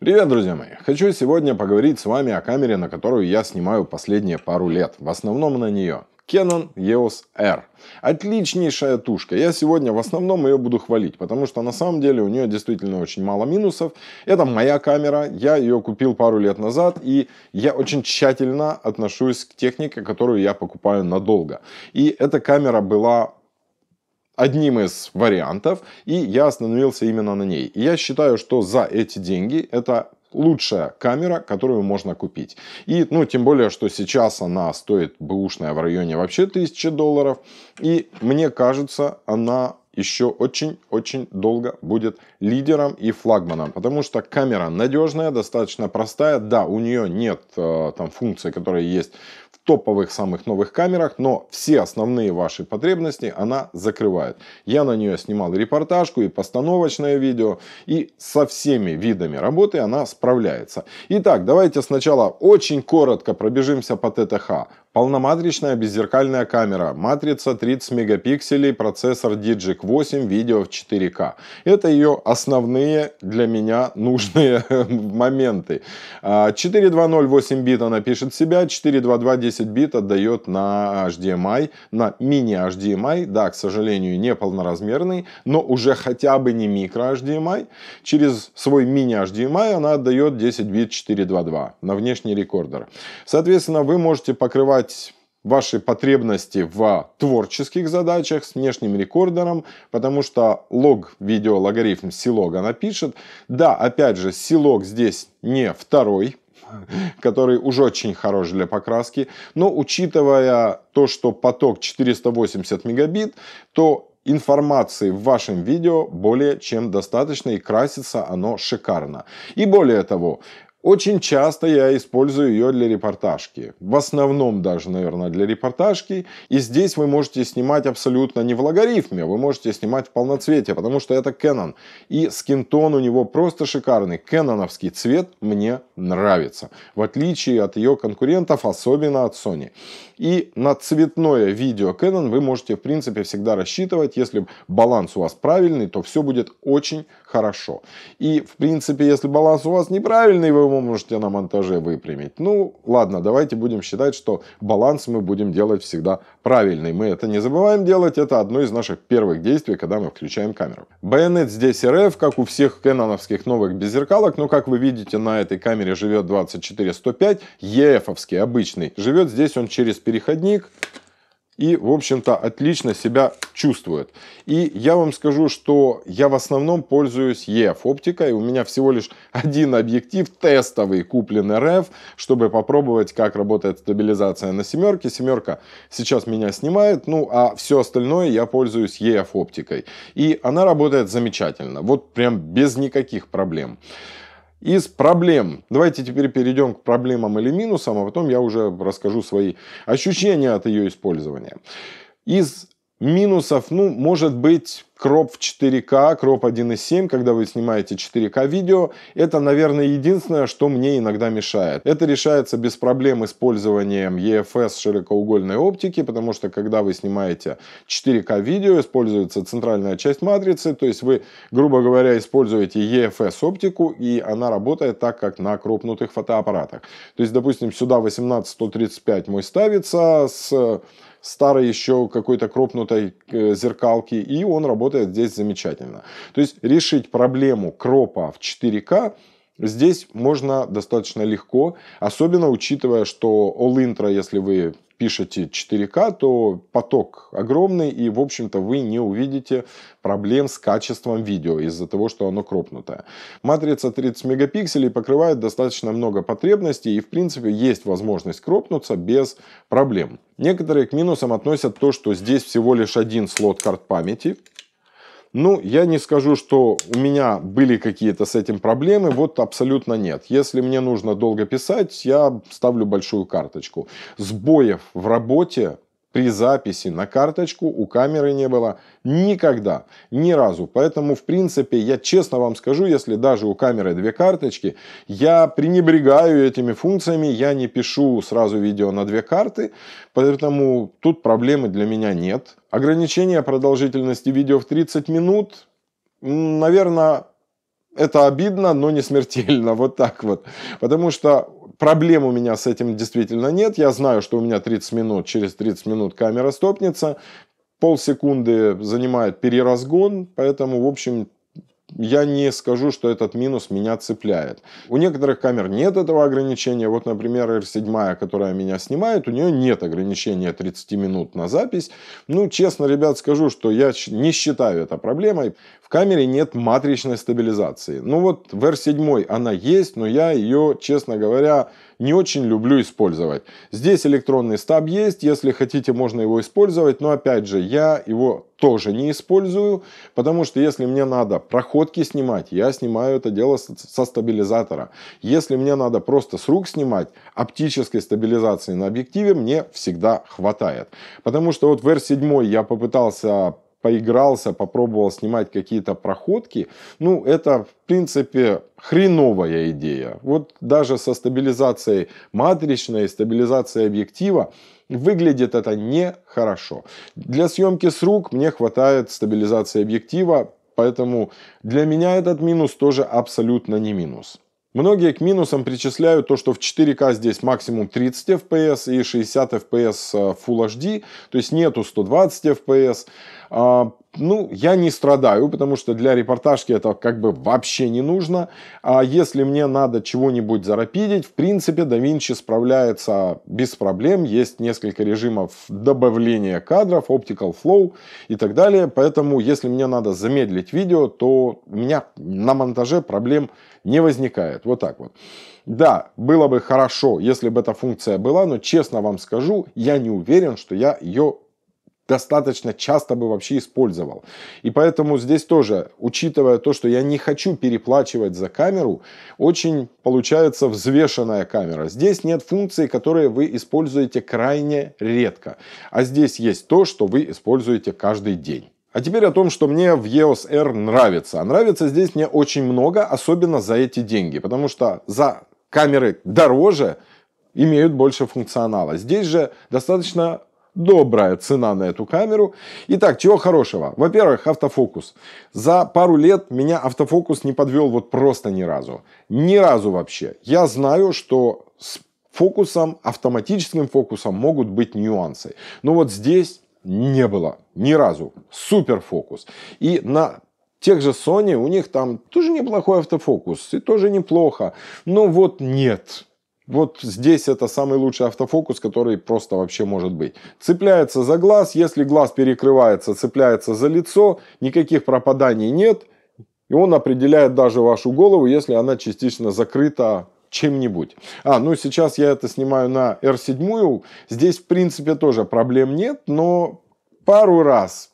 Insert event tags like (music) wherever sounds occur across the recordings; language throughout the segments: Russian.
Привет, друзья мои! Хочу сегодня поговорить с вами о камере, на которую я снимаю последние пару лет. В основном на нее. Canon EOS R. Отличнейшая тушка. Я сегодня в основном ее буду хвалить, потому что на самом деле у нее действительно очень мало минусов. Это моя камера, я ее купил пару лет назад, и я очень тщательно отношусь к технике, которую я покупаю надолго. И эта камера была одним из вариантов, и я остановился именно на ней. И я считаю, что за эти деньги это лучшая камера, которую можно купить. И, ну, тем более, что сейчас она стоит бэушная в районе вообще 1000 долларов. И мне кажется, она еще очень-очень долго будет лидером и флагманом, потому что камера надежная, достаточно простая, да, у нее нет э, там функций, которые есть топовых самых новых камерах, но все основные ваши потребности она закрывает. Я на нее снимал репортажку, и постановочное видео, и со всеми видами работы она справляется. Итак, давайте сначала очень коротко пробежимся по ТТХ. Полноматричная беззеркальная камера, матрица 30 мегапикселей, процессор Digic 8, видео в 4К. Это ее основные для меня нужные (laughs) моменты. 4208 а, 8 бит она пишет себя, 422 10 бит отдает на HDMI, на мини-HDMI, да, к сожалению, не полноразмерный, но уже хотя бы не микро-HDMI. Через свой мини-HDMI она отдает 10 бит 422 на внешний рекордер. Соответственно, вы можете покрывать сочетать ваши потребности в творческих задачах с внешним рекордером, потому что лог видео логарифм силога напишет. Да, опять же, силог здесь не второй, (laughs) который уже очень хорош для покраски, но учитывая то, что поток 480 мегабит, то информации в вашем видео более чем достаточно и красится оно шикарно. И более того, очень часто я использую ее для репортажки. В основном даже, наверное, для репортажки. И здесь вы можете снимать абсолютно не в логарифме, вы можете снимать в полноцвете, потому что это Canon. И скинтон у него просто шикарный. Кэноновский цвет мне нравится. В отличие от ее конкурентов, особенно от Sony. И на цветное видео Canon вы можете, в принципе, всегда рассчитывать. Если баланс у вас правильный, то все будет очень хорошо. И, в принципе, если баланс у вас неправильный, вы его можете на монтаже выпрямить. Ну, ладно, давайте будем считать, что баланс мы будем делать всегда правильный. Мы это не забываем делать, это одно из наших первых действий, когда мы включаем камеру. Байонет здесь RF, как у всех кэноновских новых беззеркалок, но как вы видите, на этой камере живет 24-105, EF-овский, обычный. Живет здесь он через переходник, и, в общем-то, отлично себя чувствует. И я вам скажу, что я в основном пользуюсь EF оптикой. У меня всего лишь один объектив тестовый, куплен РФ, чтобы попробовать, как работает стабилизация на семерке. Семерка сейчас меня снимает, ну, а все остальное я пользуюсь EF оптикой. И она работает замечательно, вот прям без никаких проблем. Из проблем. Давайте теперь перейдем к проблемам или минусам, а потом я уже расскажу свои ощущения от ее использования. Из Минусов, ну, может быть, кроп в 4К, кроп 1.7, когда вы снимаете 4К видео, это, наверное, единственное, что мне иногда мешает. Это решается без проблем использованием EFS широкоугольной оптики, потому что когда вы снимаете 4К видео, используется центральная часть матрицы, то есть вы, грубо говоря, используете EFS оптику, и она работает так, как на кропнутых фотоаппаратах. То есть, допустим, сюда 18-135 мой ставится с старой еще какой-то кропнутой э, зеркалки, и он работает здесь замечательно. То есть решить проблему кропа в 4К Здесь можно достаточно легко, особенно учитывая, что All Intro, если вы пишете 4К, то поток огромный, и, в общем-то, вы не увидите проблем с качеством видео из-за того, что оно кропнутое. Матрица 30 мегапикселей покрывает достаточно много потребностей, и, в принципе, есть возможность кропнуться без проблем. Некоторые к минусам относят то, что здесь всего лишь один слот карт памяти, ну, я не скажу, что у меня были какие-то с этим проблемы, вот абсолютно нет. Если мне нужно долго писать, я ставлю большую карточку. Сбоев в работе при записи на карточку у камеры не было никогда, ни разу. Поэтому, в принципе, я честно вам скажу, если даже у камеры две карточки, я пренебрегаю этими функциями, я не пишу сразу видео на две карты, поэтому тут проблемы для меня нет. Ограничение продолжительности видео в 30 минут, наверное, это обидно, но не смертельно, (laughs) вот так вот. Потому что проблем у меня с этим действительно нет. Я знаю, что у меня 30 минут, через 30 минут камера стопнется. Полсекунды занимает переразгон, поэтому, в общем, я не скажу, что этот минус меня цепляет. У некоторых камер нет этого ограничения. Вот, например, R7, которая меня снимает, у нее нет ограничения 30 минут на запись. Ну, честно, ребят, скажу, что я не считаю это проблемой. В камере нет матричной стабилизации. Ну вот в R7 она есть, но я ее, честно говоря, не очень люблю использовать. Здесь электронный стаб есть, если хотите, можно его использовать, но опять же, я его тоже не использую, потому что если мне надо проходки снимать, я снимаю это дело со стабилизатора. Если мне надо просто с рук снимать, оптической стабилизации на объективе мне всегда хватает. Потому что вот в R7 я попытался поигрался, попробовал снимать какие-то проходки, ну, это, в принципе, хреновая идея. Вот даже со стабилизацией матричной, стабилизацией объектива, выглядит это нехорошо. Для съемки с рук мне хватает стабилизации объектива, поэтому для меня этот минус тоже абсолютно не минус. Многие к минусам причисляют то, что в 4К здесь максимум 30 FPS и 60 FPS э, Full HD, то есть нету 120 FPS. А, ну, я не страдаю, потому что для репортажки это как бы вообще не нужно. А если мне надо чего-нибудь зарапидить, в принципе, DaVinci справляется без проблем. Есть несколько режимов добавления кадров, Optical Flow и так далее. Поэтому, если мне надо замедлить видео, то у меня на монтаже проблем не возникает. Вот так вот. Да, было бы хорошо, если бы эта функция была, но честно вам скажу, я не уверен, что я ее достаточно часто бы вообще использовал. И поэтому здесь тоже, учитывая то, что я не хочу переплачивать за камеру, очень получается взвешенная камера. Здесь нет функций, которые вы используете крайне редко. А здесь есть то, что вы используете каждый день. А теперь о том, что мне в EOS R нравится. А нравится здесь мне очень много, особенно за эти деньги. Потому что за камеры дороже имеют больше функционала. Здесь же достаточно добрая цена на эту камеру. Итак, чего хорошего? Во-первых, автофокус. За пару лет меня автофокус не подвел вот просто ни разу. Ни разу вообще. Я знаю, что с фокусом, автоматическим фокусом могут быть нюансы. Но вот здесь не было ни разу. Супер фокус. И на тех же Sony у них там тоже неплохой автофокус, и тоже неплохо. Но вот нет, вот здесь это самый лучший автофокус, который просто вообще может быть. Цепляется за глаз, если глаз перекрывается, цепляется за лицо, никаких пропаданий нет, и он определяет даже вашу голову, если она частично закрыта чем-нибудь. А, ну сейчас я это снимаю на R7, здесь в принципе тоже проблем нет, но пару раз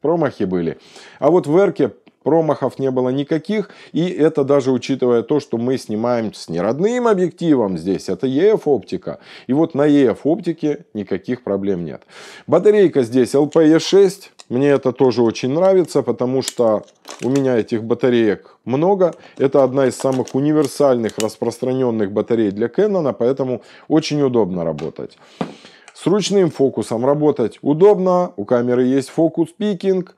промахи были. А вот в Эрке Промахов не было никаких, и это даже учитывая то, что мы снимаем с неродным объективом здесь, это EF оптика. И вот на EF оптике никаких проблем нет. Батарейка здесь LPE6, мне это тоже очень нравится, потому что у меня этих батареек много. Это одна из самых универсальных распространенных батарей для Canon, поэтому очень удобно работать. С ручным фокусом работать удобно, у камеры есть фокус-пикинг.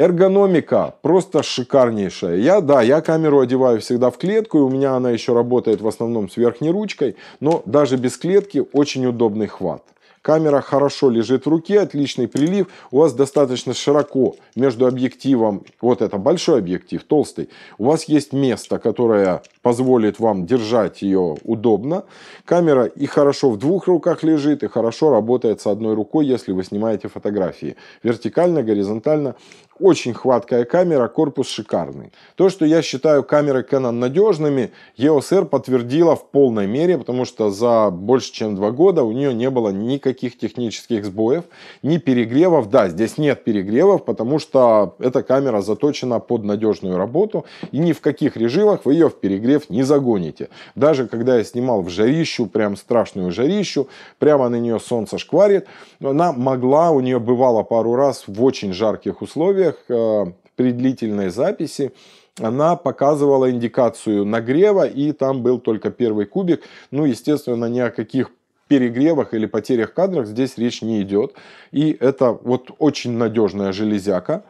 Эргономика просто шикарнейшая. Я, да, я камеру одеваю всегда в клетку, и у меня она еще работает в основном с верхней ручкой, но даже без клетки очень удобный хват. Камера хорошо лежит в руке, отличный прилив. У вас достаточно широко между объективом, вот это большой объектив, толстый. У вас есть место, которое позволит вам держать ее удобно. Камера и хорошо в двух руках лежит, и хорошо работает с одной рукой, если вы снимаете фотографии. Вертикально, горизонтально. Очень хваткая камера, корпус шикарный. То, что я считаю камеры Canon надежными, EOS R подтвердила в полной мере, потому что за больше чем два года у нее не было никаких технических сбоев, ни перегревов. Да, здесь нет перегревов, потому что эта камера заточена под надежную работу, и ни в каких режимах вы ее в перегрев не загоните. Даже когда я снимал в жарищу, прям страшную жарищу, прямо на нее солнце шкварит, она могла, у нее бывало пару раз в очень жарких условиях, условиях э, при длительной записи она показывала индикацию нагрева, и там был только первый кубик. Ну, естественно, ни о каких перегревах или потерях кадров здесь речь не идет. И это вот очень надежная железяка.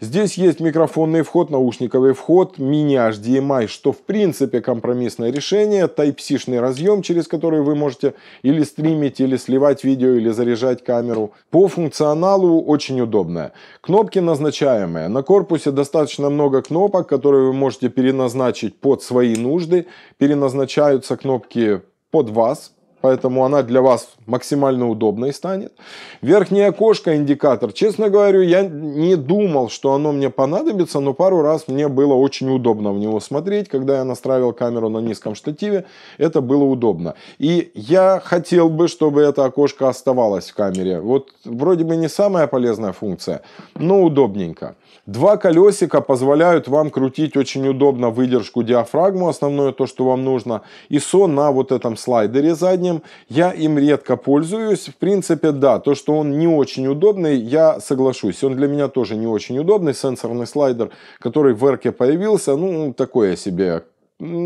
Здесь есть микрофонный вход, наушниковый вход, мини-HDMI, что в принципе компромиссное решение. Type-C-шный разъем, через который вы можете или стримить, или сливать видео, или заряжать камеру. По функционалу очень удобная. Кнопки назначаемые. На корпусе достаточно много кнопок, которые вы можете переназначить под свои нужды. Переназначаются кнопки под вас, поэтому она для вас максимально удобной станет. Верхнее окошко индикатор. Честно говорю, я не думал, что оно мне понадобится, но пару раз мне было очень удобно в него смотреть, когда я настраивал камеру на низком штативе, это было удобно. И я хотел бы, чтобы это окошко оставалось в камере. Вот вроде бы не самая полезная функция, но удобненько. Два колесика позволяют вам крутить очень удобно выдержку диафрагму, основное то, что вам нужно, ISO на вот этом слайдере заднем, приложением. Я им редко пользуюсь. В принципе, да, то, что он не очень удобный, я соглашусь. Он для меня тоже не очень удобный. Сенсорный слайдер, который в Эрке появился, ну, такое себе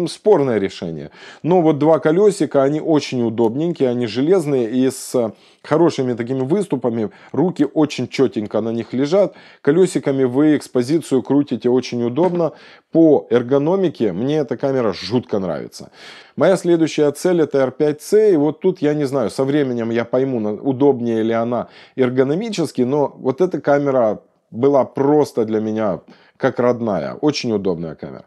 спорное решение. Но вот два колесика, они очень удобненькие, они железные и с э, хорошими такими выступами. Руки очень четенько на них лежат. Колесиками вы экспозицию крутите очень удобно. По эргономике мне эта камера жутко нравится. Моя следующая цель это R5C. И вот тут я не знаю, со временем я пойму, удобнее ли она эргономически, но вот эта камера была просто для меня как родная. Очень удобная камера.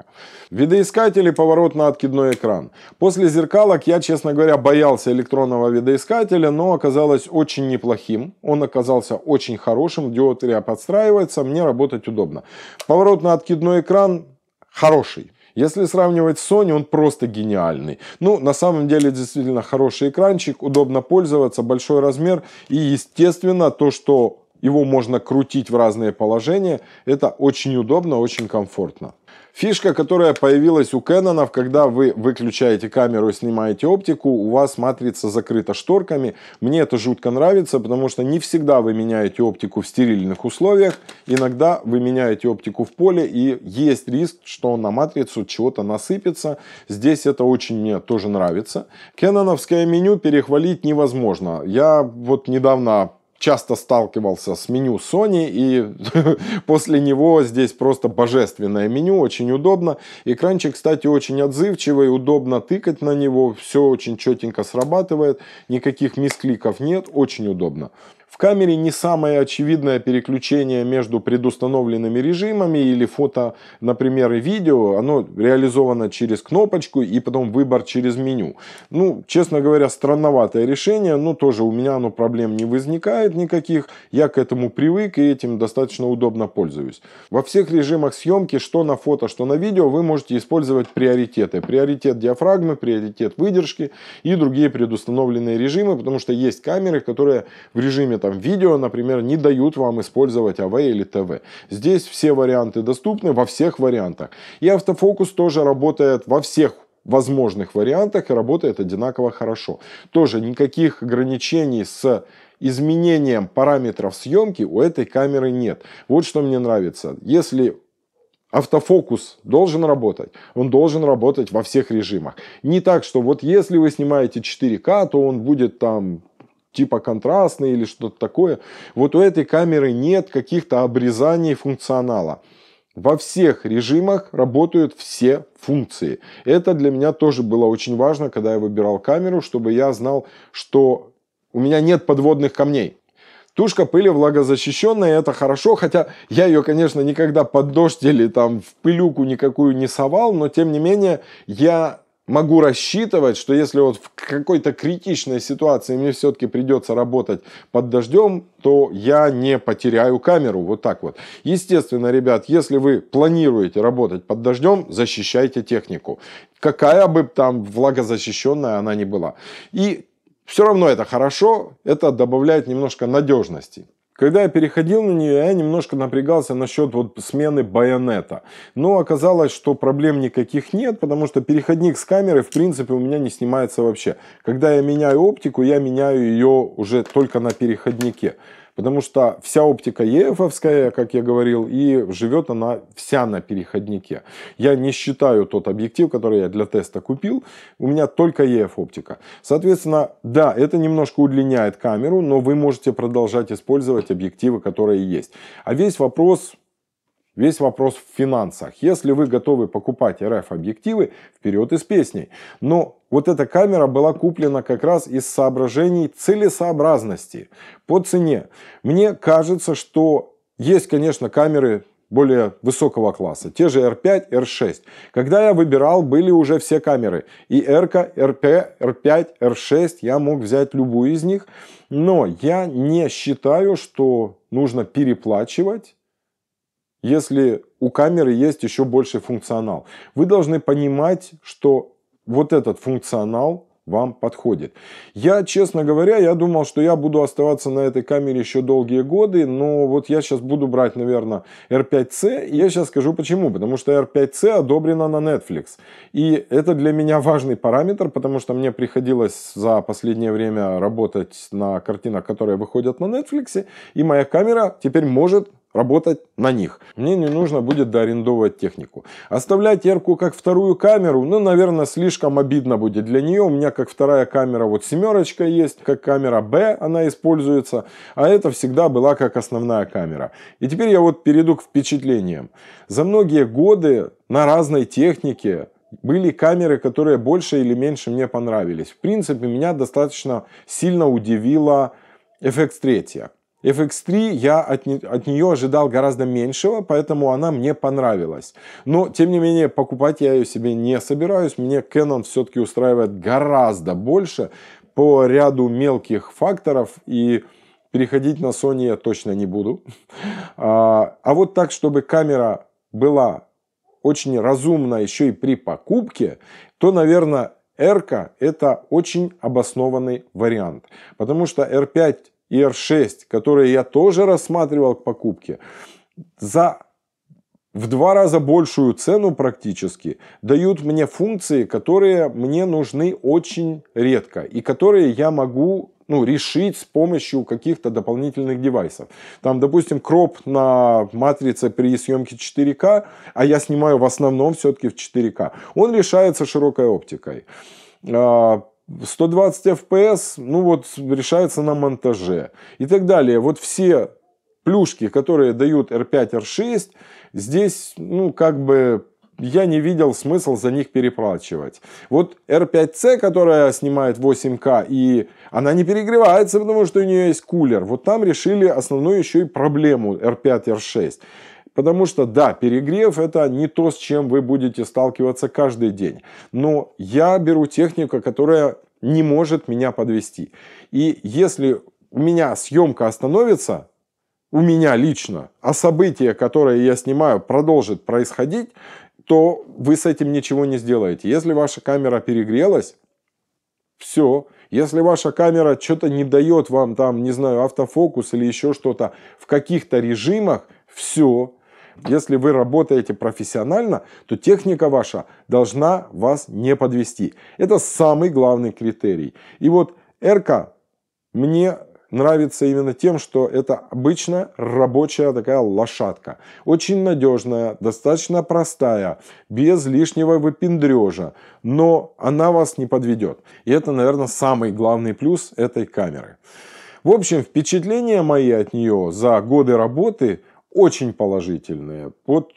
Видоискатель и поворот на откидной экран. После зеркалок я, честно говоря, боялся электронного видоискателя, но оказалось очень неплохим. Он оказался очень хорошим. Диод подстраивается, мне работать удобно. Поворот на откидной экран хороший. Если сравнивать с Sony, он просто гениальный. Ну, на самом деле, действительно хороший экранчик, удобно пользоваться, большой размер и, естественно, то, что его можно крутить в разные положения. Это очень удобно, очень комфортно. Фишка, которая появилась у Кэнонов, когда вы выключаете камеру и снимаете оптику, у вас матрица закрыта шторками. Мне это жутко нравится, потому что не всегда вы меняете оптику в стерильных условиях. Иногда вы меняете оптику в поле, и есть риск, что на матрицу чего-то насыпется. Здесь это очень мне тоже нравится. Кэноновское меню перехвалить невозможно. Я вот недавно часто сталкивался с меню Sony, и (laughs) после него здесь просто божественное меню, очень удобно. Экранчик, кстати, очень отзывчивый, удобно тыкать на него, все очень четенько срабатывает, никаких мискликов нет, очень удобно камере не самое очевидное переключение между предустановленными режимами или фото, например, и видео. Оно реализовано через кнопочку и потом выбор через меню. Ну, честно говоря, странноватое решение, но тоже у меня оно проблем не возникает никаких. Я к этому привык и этим достаточно удобно пользуюсь. Во всех режимах съемки, что на фото, что на видео, вы можете использовать приоритеты. Приоритет диафрагмы, приоритет выдержки и другие предустановленные режимы, потому что есть камеры, которые в режиме так, там видео, например, не дают вам использовать AV а или ТВ. Здесь все варианты доступны во всех вариантах. И автофокус тоже работает во всех возможных вариантах и работает одинаково хорошо. Тоже никаких ограничений с изменением параметров съемки у этой камеры нет. Вот что мне нравится. Если автофокус должен работать, он должен работать во всех режимах. Не так, что вот если вы снимаете 4К, то он будет там типа контрастный или что-то такое. Вот у этой камеры нет каких-то обрезаний функционала. Во всех режимах работают все функции. Это для меня тоже было очень важно, когда я выбирал камеру, чтобы я знал, что у меня нет подводных камней. Тушка пыли влагозащищенная, это хорошо, хотя я ее, конечно, никогда под дождь или там в пылюку никакую не совал, но тем не менее я могу рассчитывать, что если вот в какой-то критичной ситуации мне все-таки придется работать под дождем, то я не потеряю камеру. Вот так вот. Естественно, ребят, если вы планируете работать под дождем, защищайте технику. Какая бы там влагозащищенная она ни была. И все равно это хорошо, это добавляет немножко надежности. Когда я переходил на нее, я немножко напрягался насчет вот смены байонета. Но оказалось, что проблем никаких нет, потому что переходник с камеры, в принципе, у меня не снимается вообще. Когда я меняю оптику, я меняю ее уже только на переходнике. Потому что вся оптика ЕФовская, как я говорил, и живет она вся на переходнике. Я не считаю тот объектив, который я для теста купил. У меня только ЕФ оптика. Соответственно, да, это немножко удлиняет камеру, но вы можете продолжать использовать объективы, которые есть. А весь вопрос Весь вопрос в финансах. Если вы готовы покупать РФ-объективы, вперед из песней. Но вот эта камера была куплена как раз из соображений целесообразности по цене. Мне кажется, что есть, конечно, камеры более высокого класса. Те же R5, R6. Когда я выбирал, были уже все камеры. И R, RP, R5, R6, я мог взять любую из них. Но я не считаю, что нужно переплачивать если у камеры есть еще больший функционал. Вы должны понимать, что вот этот функционал вам подходит. Я, честно говоря, я думал, что я буду оставаться на этой камере еще долгие годы, но вот я сейчас буду брать, наверное, R5C, и я сейчас скажу почему. Потому что R5C одобрена на Netflix. И это для меня важный параметр, потому что мне приходилось за последнее время работать на картинах, которые выходят на Netflix, и моя камера теперь может работать на них. Мне не нужно будет доарендовывать технику. Оставлять Эрку как вторую камеру, ну, наверное, слишком обидно будет для нее. У меня как вторая камера, вот семерочка есть, как камера Б она используется, а это всегда была как основная камера. И теперь я вот перейду к впечатлениям. За многие годы на разной технике были камеры, которые больше или меньше мне понравились. В принципе, меня достаточно сильно удивила FX3. FX3 я от, не, от нее ожидал гораздо меньшего, поэтому она мне понравилась. Но, тем не менее, покупать я ее себе не собираюсь. Мне Canon все-таки устраивает гораздо больше по ряду мелких факторов. И переходить на Sony я точно не буду. (laughs) А, а вот так, чтобы камера была очень разумна еще и при покупке, то, наверное, R это очень обоснованный вариант. Потому что R5 и R6, которые я тоже рассматривал к покупке, за в два раза большую цену практически дают мне функции, которые мне нужны очень редко и которые я могу ну, решить с помощью каких-то дополнительных девайсов. Там, допустим, кроп на матрице при съемке 4К, а я снимаю в основном все-таки в 4К, он решается широкой оптикой а, 120 FPS, ну вот решается на монтаже и так далее. Вот все плюшки, которые дают R5, R6, здесь, ну, как бы я не видел смысл за них переплачивать. Вот R5C, которая снимает 8К, и она не перегревается, потому что у нее есть кулер. Вот там решили основную еще и проблему R5, R6. Потому что, да, перегрев – это не то, с чем вы будете сталкиваться каждый день. Но я беру технику, которая не может меня подвести. И если у меня съемка остановится, у меня лично, а событие, которое я снимаю, продолжит происходить, то вы с этим ничего не сделаете. Если ваша камера перегрелась, все. Если ваша камера что-то не дает вам там, не знаю, автофокус или еще что-то в каких-то режимах, все, если вы работаете профессионально, то техника ваша должна вас не подвести. Это самый главный критерий. И вот эрка мне нравится именно тем, что это обычная рабочая такая лошадка. Очень надежная, достаточно простая, без лишнего выпендрежа, но она вас не подведет. И это, наверное, самый главный плюс этой камеры. В общем, впечатления мои от нее за годы работы очень положительные. Вот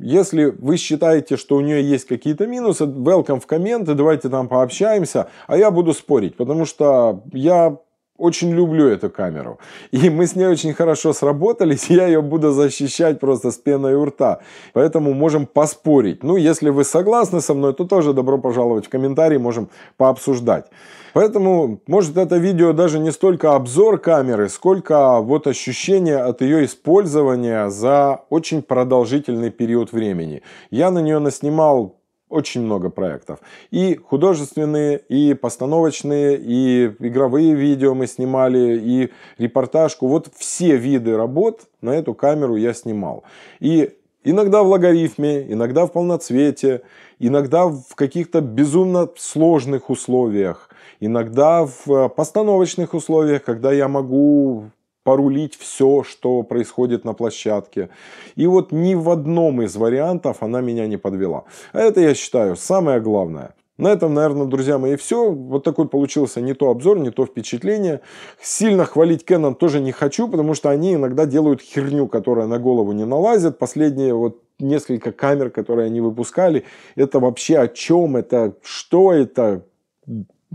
если вы считаете, что у нее есть какие-то минусы, welcome в комменты, давайте там пообщаемся, а я буду спорить, потому что я очень люблю эту камеру. И мы с ней очень хорошо сработались, (laughs) я ее буду защищать просто с пеной у рта. Поэтому можем поспорить. Ну, если вы согласны со мной, то тоже добро пожаловать в комментарии, можем пообсуждать. Поэтому, может, это видео даже не столько обзор камеры, сколько вот ощущение от ее использования за очень продолжительный период времени. Я на нее наснимал очень много проектов. И художественные, и постановочные, и игровые видео мы снимали, и репортажку. Вот все виды работ на эту камеру я снимал. И иногда в логарифме, иногда в полноцвете, иногда в каких-то безумно сложных условиях, иногда в э, постановочных условиях, когда я могу порулить все, что происходит на площадке. И вот ни в одном из вариантов она меня не подвела. А это, я считаю, самое главное. На этом, наверное, друзья мои, все. Вот такой получился не то обзор, не то впечатление. Сильно хвалить Canon тоже не хочу, потому что они иногда делают херню, которая на голову не налазит. Последние вот несколько камер, которые они выпускали, это вообще о чем, это что это,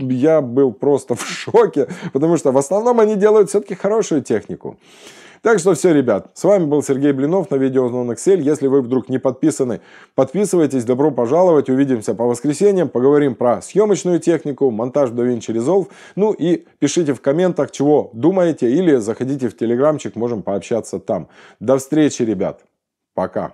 я был просто (laughs) в шоке, потому что в основном они делают все-таки хорошую технику. Так что все, ребят, с вами был Сергей Блинов на видео видеозвон Excel. Если вы вдруг не подписаны, подписывайтесь, добро пожаловать. Увидимся по воскресеньям, поговорим про съемочную технику, монтаж DaVinci Resolve. Ну и пишите в комментах, чего думаете, или заходите в телеграмчик, можем пообщаться там. До встречи, ребят. Пока.